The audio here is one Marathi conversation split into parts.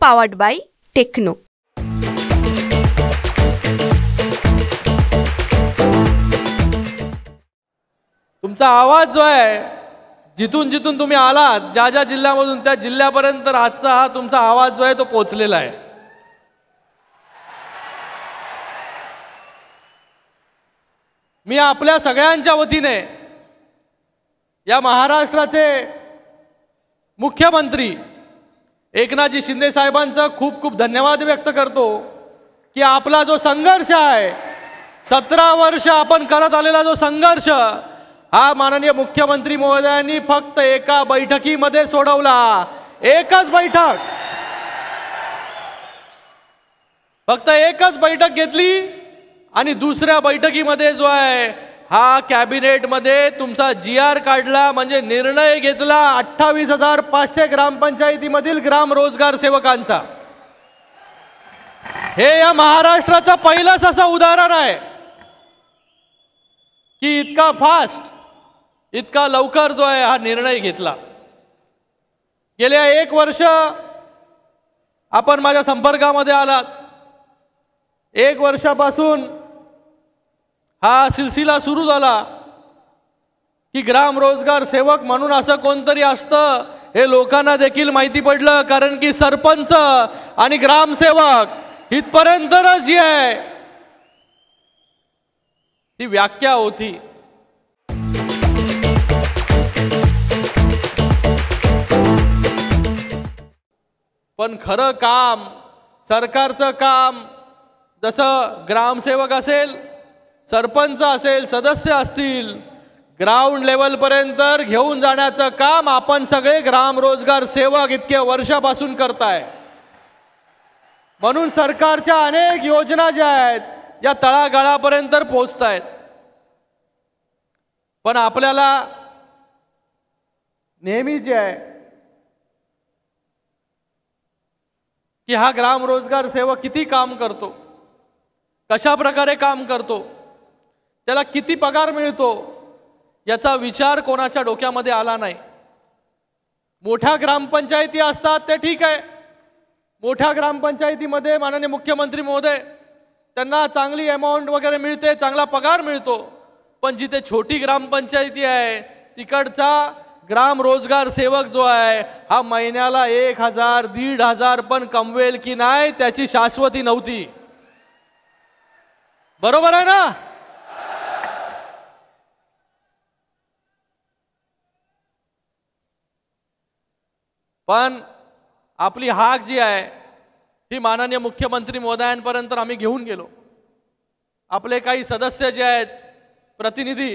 पावर्ड बाय टेक्नो तुमचा आवाज जो आहे जिथून जिथून तुम्ही आलात ज्या ज्या जिल्ह्यामधून त्या जिल्ह्यापर्यंत आजचा हा तुमचा आवाज जो आहे तो पोचलेला आहे मी आपल्या सगळ्यांच्या वतीने या महाराष्ट्राचे मुख्यमंत्री एकनाथजी शिंदे साहेबांचा खूप खूप धन्यवाद व्यक्त करतो की आपला जो संघर्ष आहे सतरा वर्ष आपण करत आलेला जो संघर्ष हा माननीय मुख्यमंत्री महोदयांनी फक्त एका बैठकीमध्ये सोडवला एकच बैठक फक्त एकच बैठक घेतली आणि दुसऱ्या बैठकीमध्ये जो आहे हा कॅबिनेटमध्ये तुमचा जी आर काढला म्हणजे निर्णय घेतला अठ्ठावीस हजार पाचशे ग्रामपंचायतीमधील ग्राम रोजगार सेवकांचा हे या महाराष्ट्राचं पहिलंच असं उदाहरण आहे की इतका फास्ट इतका लवकर जो आहे हा निर्णय घेतला गेल्या एक वर्ष आपण माझ्या संपर्कामध्ये आलात एक वर्षापासून हा सिलसिला सुरू झाला की ग्राम रोजगार सेवक म्हणून असं कोणतरी असतं हे लोकांना देखील माहिती पडलं कारण की सरपंच आणि ग्रामसेवक इथपर्यंतच जी आहे ती व्याख्या होती पण खरं काम सरकारचं काम जसं ग्रामसेवक असेल सरपंच असेल सदस्य असतील ग्राउंड लेवलपर्यंत घेऊन जाण्याचं काम आपण सगळे ग्राम रोजगार सेवक इतक्या वर्षापासून करताय म्हणून सरकारच्या अनेक योजना ज्या आहेत या तळागाळापर्यंत पोचत आहेत पण आपल्याला नेहमी जे आहे की हा ग्राम रोजगार सेवक किती काम करतो कशा प्रकारे काम करतो त्याला किती पगार मिळतो याचा विचार कोणाच्या डोक्यामध्ये आला नाही मोठ्या ग्रामपंचायती असतात ते ठीक आहे मोठ्या ग्रामपंचायतीमध्ये माननीय मुख्यमंत्री महोदय त्यांना चांगली अमाऊंट वगैरे मिळते चांगला पगार मिळतो पण जिथे छोटी ग्रामपंचायती आहे तिकडचा ग्राम रोजगार सेवक जो आहे हा महिन्याला एक हजार दीड हजार पण कमवेल की नाही त्याची शाश्वती नव्हती बरोबर आहे ना पण आपली हाक जी आहे ही माननीय मुख्यमंत्री मोदयांपर्यंत आम्ही घेऊन गेलो आपले काही सदस्य जे आहेत प्रतिनिधी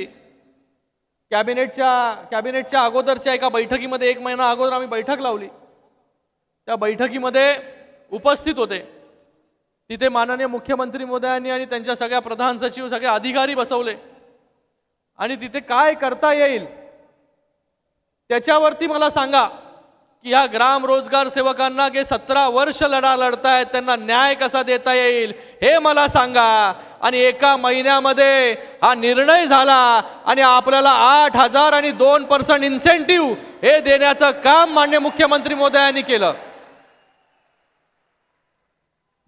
कॅबिनेटच्या कॅबिनेटच्या अगोदरच्या एका बैठकीमध्ये एक महिना अगोदर आम्ही बैठक लावली त्या बैठकीमध्ये उपस्थित होते तिथे माननीय मुख्यमंत्री मोदयांनी आणि त्यांच्या सगळ्या प्रधान सचिव सगळे अधिकारी बसवले आणि तिथे काय करता येईल त्याच्यावरती मला सांगा की ह्या ग्राम रोजगार सेवकांना जे सतरा वर्ष लढा लढतायत त्यांना न्याय कसा देता येईल हे मला सांगा आणि एका महिन्यामध्ये हा निर्णय झाला आणि आपल्याला आठ हजार आणि दोन पर्सेंट इन्सेंटिव्ह हे देण्याचं काम मान्य मुख्यमंत्री मोदयांनी केलं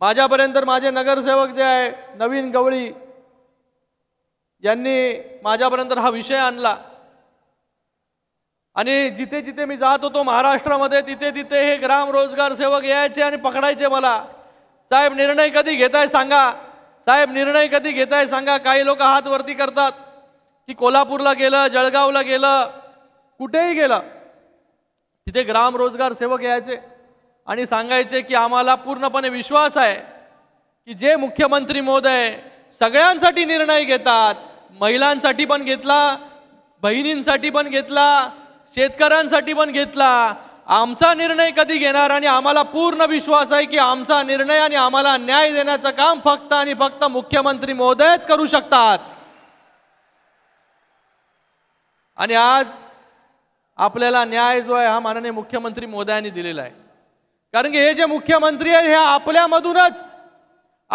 माझ्यापर्यंत माझे नगरसेवक जे आहे नवीन गवळी यांनी माझ्यापर्यंत हा विषय आणला आणि जिथे जिथे मी जात होतो महाराष्ट्रामध्ये तिथे तिथे हे ग्राम रोजगार सेवक यायचे आणि पकडायचे मला साहेब निर्णय कधी घेताय सांगा साहेब निर्णय कधी घेताय सांगा काही लोक हात वरती करतात की कोल्हापूरला गेलं जळगावला गेलं कुठेही गेलं तिथे ग्राम रोजगार सेवक यायचे आणि सांगायचे की आम्हाला पूर्णपणे विश्वास आहे की जे मुख्यमंत्री मोदय सगळ्यांसाठी निर्णय घेतात महिलांसाठी पण घेतला बहिणींसाठी पण घेतला शेतकऱ्यांसाठी पण घेतला आमचा निर्णय कधी घेणार आणि आम्हाला पूर्ण विश्वास आहे की आमचा निर्णय आणि आम्हाला न्याय देण्याचं काम फक्त आणि फक्त मुख्यमंत्री महोदयच करू शकतात आणि आज आपल्याला न्याय जो आहे हा माननीय मुख्यमंत्री मोदयांनी दिलेला आहे कारण की हे जे मुख्यमंत्री आहे हे आपल्यामधूनच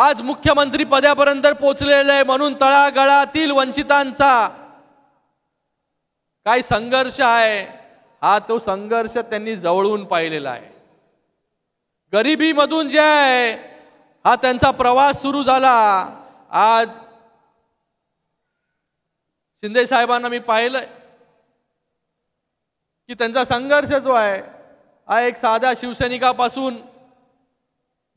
आज मुख्यमंत्री पदापर्यंत पोचलेलं आहे म्हणून तळागळातील वंचितांचा काय संघर्ष आहे हा तो संघर्ष त्यांनी जवळून पाहिलेला आहे गरिबीमधून जे आहे हा त्यांचा प्रवास सुरू झाला आज शिंदे साहेबांना मी पाहिलंय की त्यांचा संघर्ष जो आहे हा एक साध्या शिवसैनिकापासून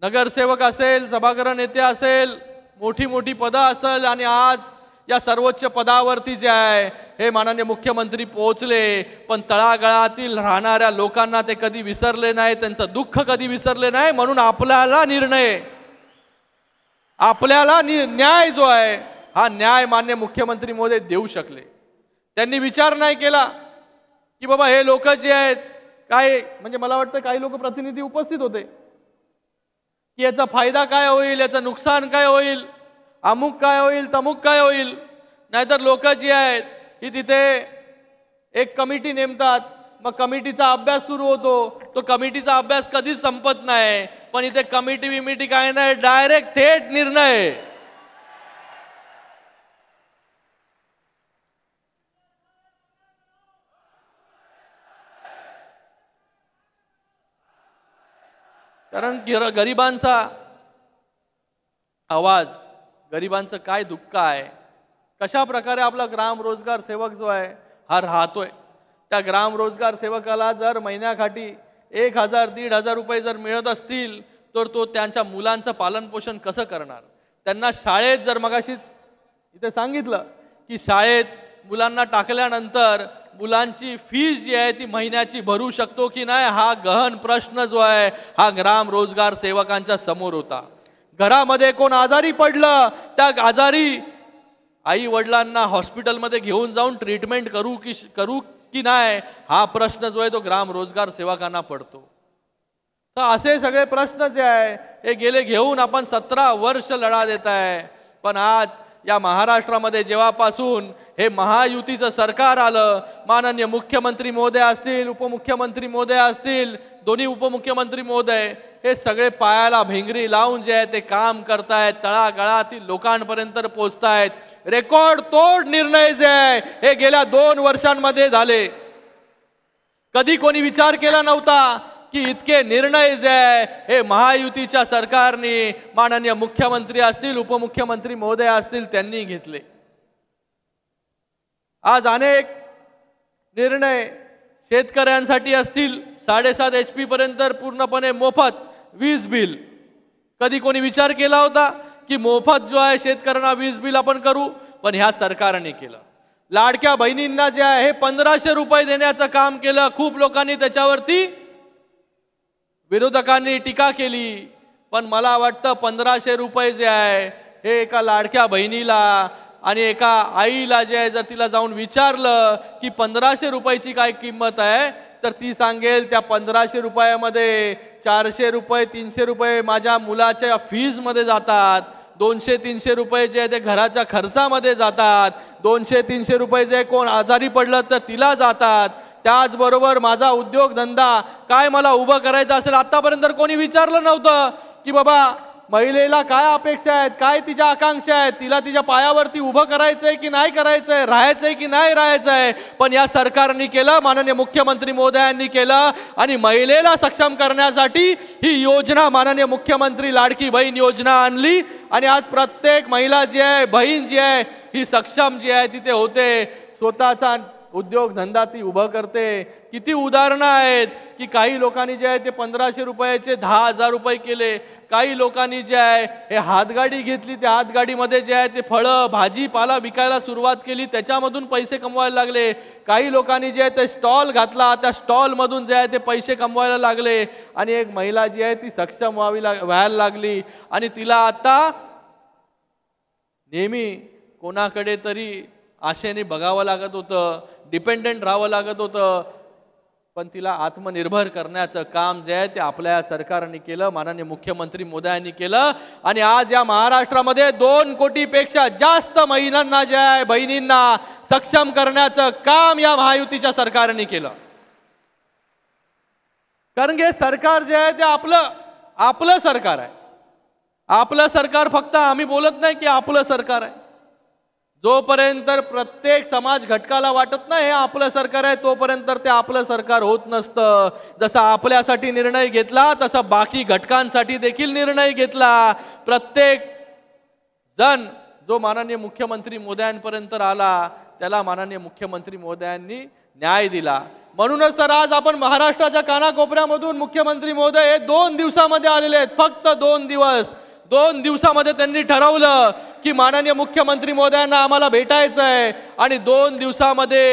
नगरसेवक असेल सभागृह नेते असेल मोठी मोठी पदं असतील आणि आज या सर्वोच्च पदावरती जे आहे हे माननीय मुख्यमंत्री पोहोचले पण तळागाळातील राहणाऱ्या लोकांना ते कधी विसरले नाही त्यांचं दुःख कधी विसरले नाही म्हणून आपल्याला निर्णय आपल्याला न्याय जो आहे हा न्याय मान्य मुख्यमंत्री मोदी देऊ शकले त्यांनी विचार नाही केला की बाबा हे लोक जे आहेत काय म्हणजे मला वाटतं काही लोक प्रतिनिधी उपस्थित होते की याचा फायदा काय होईल याचं नुकसान काय होईल अमुक काय होईल तमुक काय होईल नाहीतर लोक जी आहेत ही तिथे एक कमिटी नेमतात मग कमिटीचा अभ्यास सुरू होतो तो कमिटीचा अभ्यास कधीच संपत नाही पण इथे कमिटी विमिटी काय नाही डायरेक्ट थेट निर्णय कारण गरिबांचा आवाज गरिबांचं काय दुःख आहे कशा प्रकारे आपला ग्राम रोजगार सेवक जो आहे हा राहतोय त्या ग्राम रोजगार सेवकाला जर महिन्याकाठी एक हजार दीड हजार रुपये जर मिळत असतील तर तो त्यांच्या मुलांचं पालनपोषण कसं करणार त्यांना शाळेत जर मगाशी इथे सांगितलं की शाळेत मुलांना टाकल्यानंतर मुलांची फी जी आहे ती महिन्याची भरू शकतो की नाही हा गहन प्रश्न जो आहे हा ग्राम रोजगार सेवकांच्या समोर होता घरामध्ये कोण आजारी पडलं त्या आजारी आई वडिलांना हॉस्पिटलमध्ये घेऊन जाऊन ट्रीटमेंट करू की करू की नाही हा प्रश्न जो आहे तो ग्राम रोजगार सेवकांना पडतो तर असे सगळे प्रश्न जे आहे हे गेले घेऊन आपण सतरा वर्ष लढा देत आहे पण आज या महाराष्ट्रामध्ये जेव्हापासून हे महायुतीचं सरकार आलं माननीय मुख्यमंत्री महोदय असतील उपमुख्यमंत्री महोदय असतील दोन्ही उपमुख्यमंत्री महोदय हे सगळे पायाला भिंगरी लावून जे आहे ते काम करतायत तळागळातील लोकांपर्यंत पोचतायत रेकॉर्ड तोड निर्णय जे आहे हे गेल्या दोन वर्षांमध्ये झाले कधी कोणी विचार केला नव्हता की इतके निर्णय जे आहे हे महायुतीच्या सरकारने माननीय मुख्यमंत्री असतील उपमुख्यमंत्री महोदय असतील त्यांनी घेतले आज अनेक निर्णय शेतकऱ्यांसाठी असतील साडेसात एच पी पर्यंत पूर्णपणे मोफत वीज बिल कधी कोणी विचार केला होता की मोफत जो आहे शेतकऱ्यांना वीज बिल आपण करू पण ह्या सरकारने केलं लाडक्या बहिणींना जे आहे हे पंधराशे रुपये देण्याचं काम केलं खूप लोकांनी त्याच्यावरती विरोधकांनी टीका केली पण मला वाटतं पंधराशे रुपये जे आहे हे एका लाडक्या बहिणीला आणि एका आईला जे आहे जर तिला जाऊन विचारलं की पंधराशे रुपयाची काय किंमत आहे तर ती सांगेल त्या पंधराशे रुपयामध्ये चारशे रुपये तीनशे रुपये माझ्या मुलाच्या फीजमध्ये जातात दोनशे तीनशे रुपये जे ते घराच्या खर्चामध्ये जातात दोनशे तीनशे रुपये जे कोण आजारी पडलं तर तिला जातात त्याचबरोबर माझा उद्योगधंदा काय मला उभं करायचं असेल आत्तापर्यंत कोणी विचारलं नव्हतं की बाबा महिलेला काय अपेक्षा आहेत काय तिच्या आकांक्षा आहेत तिला तिच्या पायावरती उभं करायचं आहे की नाही करायचं आहे राहायचं आहे की नाही राहायचं आहे पण या सरकारने केलं माननीय मुख्यमंत्री मोदयांनी केलं आणि महिलेला सक्षम करण्यासाठी ही योजना माननीय मुख्यमंत्री लाडकी बहीण योजना आणली आणि आज प्रत्येक महिला जी आहे बहीण जी आहे ही सक्षम जी आहे तिथे होते स्वतःचा उद्योगधंदा ती उभं करते किती उदाहरणं आहेत की काही लोकांनी जे आहे ते पंधराशे रुपयाचे दहा हजार रुपये केले काही लोकांनी जे आहे हे हातगाडी घेतली त्या हातगाडीमध्ये जे आहे ते फळं भाजीपाला विकायला सुरुवात केली त्याच्यामधून पैसे कमवायला लागले काही लोकांनी जे आहे ते स्टॉल घातला त्या स्टॉलमधून जे आहे ते पैसे कमवायला लागले आणि एक महिला जी आहे ती सक्षम व्हावी लाग व्हायला लागली आणि तिला आता नेहमी कोणाकडे तरी आशेने बघावं लागत होतं डिपेंडेंट राहावं लागत होतं पण तिला आत्मनिर्भर करण्याचं काम जे आहे ते आपल्या सरकारने केलं माननीय मुख्यमंत्री मोदी यांनी केलं आणि आज या महाराष्ट्रामध्ये दोन कोटीपेक्षा जास्त महिलांना जे आहे बहिणींना सक्षम करण्याचं काम या महायुतीच्या सरकारने केलं कारण की सरकार जे आहे ते आपलं आपलं सरकार आहे आपलं सरकार फक्त आम्ही बोलत नाही की आपलं सरकार आहे जोपर्यंत प्रत्येक समाज घटकाला वाटत नाही हे आपलं सरकार आहे तोपर्यंत ते आपलं सरकार होत नसतं जसं आपल्यासाठी निर्णय घेतला तसा बाकी घटकांसाठी देखील निर्णय घेतला प्रत्येक जण जो माननीय मुख्यमंत्री मोदयांपर्यंत आला त्याला माननीय मुख्यमंत्री मोदयांनी न्याय दिला म्हणूनच तर आज आपण महाराष्ट्राच्या कानाकोपऱ्यामधून मुख्यमंत्री मोदय हे दोन दिवसामध्ये आलेले आहेत फक्त दोन दिवस दोन दिवसामध्ये त्यांनी ठरवलं की माननीय मुख्यमंत्री मोदयांना आम्हाला भेटायचं आहे आणि दोन दिवसामध्ये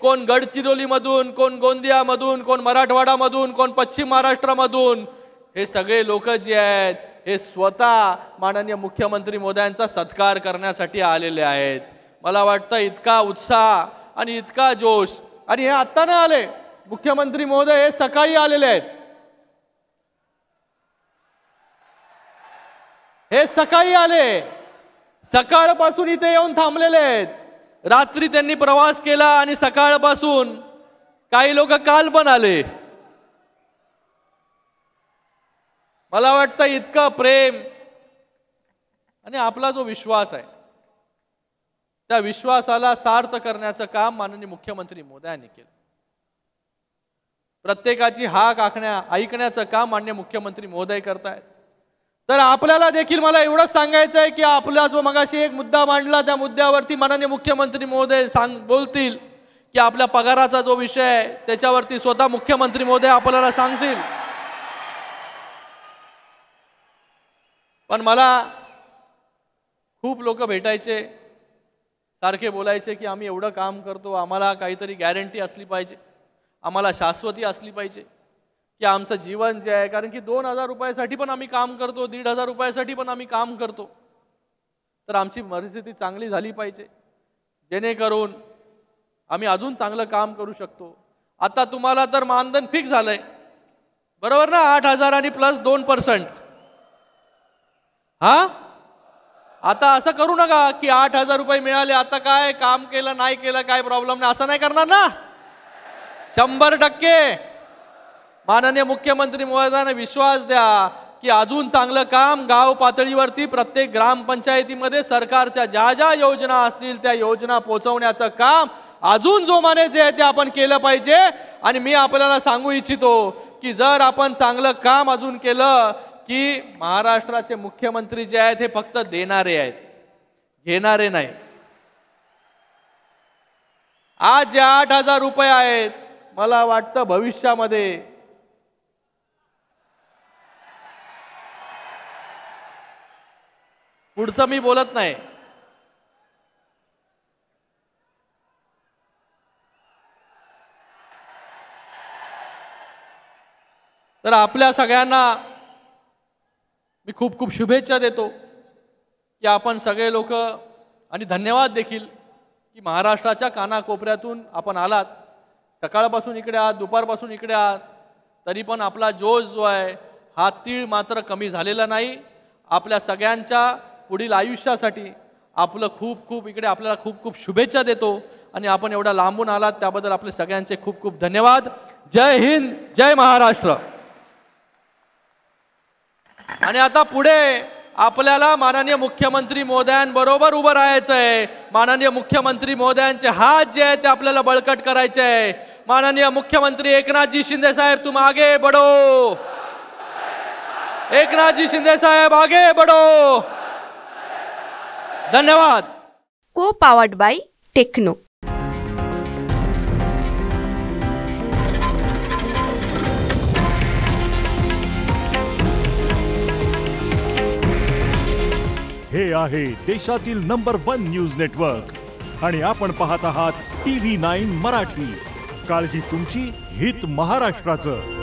कोण गडचिरोलीमधून कोण गोंदियामधून कोण मराठवाडामधून कोण पश्चिम महाराष्ट्रामधून हे सगळे लोक जे आहेत हे स्वतः माननीय मुख्यमंत्री मोदयांचा सत्कार करण्यासाठी आलेले आहेत मला वाटतं इतका उत्साह आणि इतका जोश आणि हे आत्ता नाही आले मुख्यमंत्री महोदय हे सकाळी आलेले आहेत हे सकाळी आले सकाळपासून इथे येऊन थांबलेले आहेत रात्री त्यांनी प्रवास केला आणि सकाळपासून काही लोक काल पण आले मला वाटतं इतकं प्रेम आणि आपला जो विश्वास आहे त्या विश्वासाला सार्थ करण्याचं काम माननीय मुख्यमंत्री मोदयांनी केलं प्रत्येकाची हाक आखण्या ऐकण्याचं काम मान्य मुख्यमंत्री मोदय करतायत तर आपल्याला देखील मला एवढंच सांगायचं आहे की आपला जो मगाशी एक मुद्दा मांडला त्या मुद्द्यावरती माननीय मुख्यमंत्री महोदय सांग बोलतील की आपल्या पगाराचा जो विषय आहे त्याच्यावरती स्वतः मुख्यमंत्री महोदय आपल्याला सांगतील पण मला खूप लोक भेटायचे सारखे बोलायचे की आम्ही एवढं काम करतो आम्हाला काहीतरी गॅरंटी असली पाहिजे आम्हाला शाश्वती असली पाहिजे की आमचं जीवन जे आहे कारण की दोन हजार रुपयासाठी पण आम्ही काम करतो दीड हजार रुपयासाठी पण आम्ही काम करतो तर आमची परिस्थिती चांगली झाली पाहिजे जेणेकरून आम्ही अजून चांगलं काम करू शकतो आता तुम्हाला तर मानधन फिक्स झालं आहे बरोबर ना आठ हजार आणि प्लस दोन पर्सेंट हा आता असं करू नका की आठ हजार रुपये मिळाले आता काय काम केलं नाही केलं काय प्रॉब्लेम नाही असं नाही करणार ना शंभर टक्के माननीय मुख्यमंत्री महोदयांना विश्वास द्या की अजून चांगलं काम गाव पातळीवरती प्रत्येक ग्रामपंचायतीमध्ये सरकारच्या ज्या ज्या योजना असतील त्या योजना पोहोचवण्याचं काम अजून जोमाने जे आहे ते आपण केलं पाहिजे आणि मी आपल्याला सांगू इच्छितो की जर आपण चांगलं काम अजून केलं की महाराष्ट्राचे मुख्यमंत्री जे आहेत हे फक्त देणारे आहेत घेणारे नाही आज जे आठ हजार रुपये आहेत मला वाटतं भविष्यामध्ये पुढचं मी बोलत नाही तर आपल्या सगळ्यांना मी खूप खूप शुभेच्छा देतो की आपण सगळे लोक आणि धन्यवाद देखील की महाराष्ट्राच्या कानाकोपऱ्यातून आपण आलात सकाळपासून इकडे आहात दुपारपासून इकडे आहात तरी पण आपला जोश जो आहे हा तीळ मात्र कमी झालेला नाही आपल्या सगळ्यांच्या पुढील आयुष्यासाठी आपलं खूप खूप इकडे आपल्याला खूप खूप शुभेच्छा देतो आणि आपण एवढा लांबून आलात त्याबद्दल आपले सगळ्यांचे खूप खूप धन्यवाद जय हिंद जय महाराष्ट्र आणि आता पुढे आपल्याला माननीय मुख्यमंत्री मोदयांबरोबर उभं राहायचं आहे माननीय मुख्यमंत्री मोदयांचे हात जे आहे ते आपल्याला बळकट करायचे आहे माननीय मुख्यमंत्री एकनाथजी शिंदे साहेब तुम आगे बडो एकनाथजी शिंदे साहेब आगे बडो धन्यवाद को पावर्ड बाय टेक्नो हे आहे देशातील नंबर वन न्यूज नेटवर्क आणि आपण पाहत आहात टी व्ही नाईन मराठी काळजी तुमची हित महाराष्ट्राचं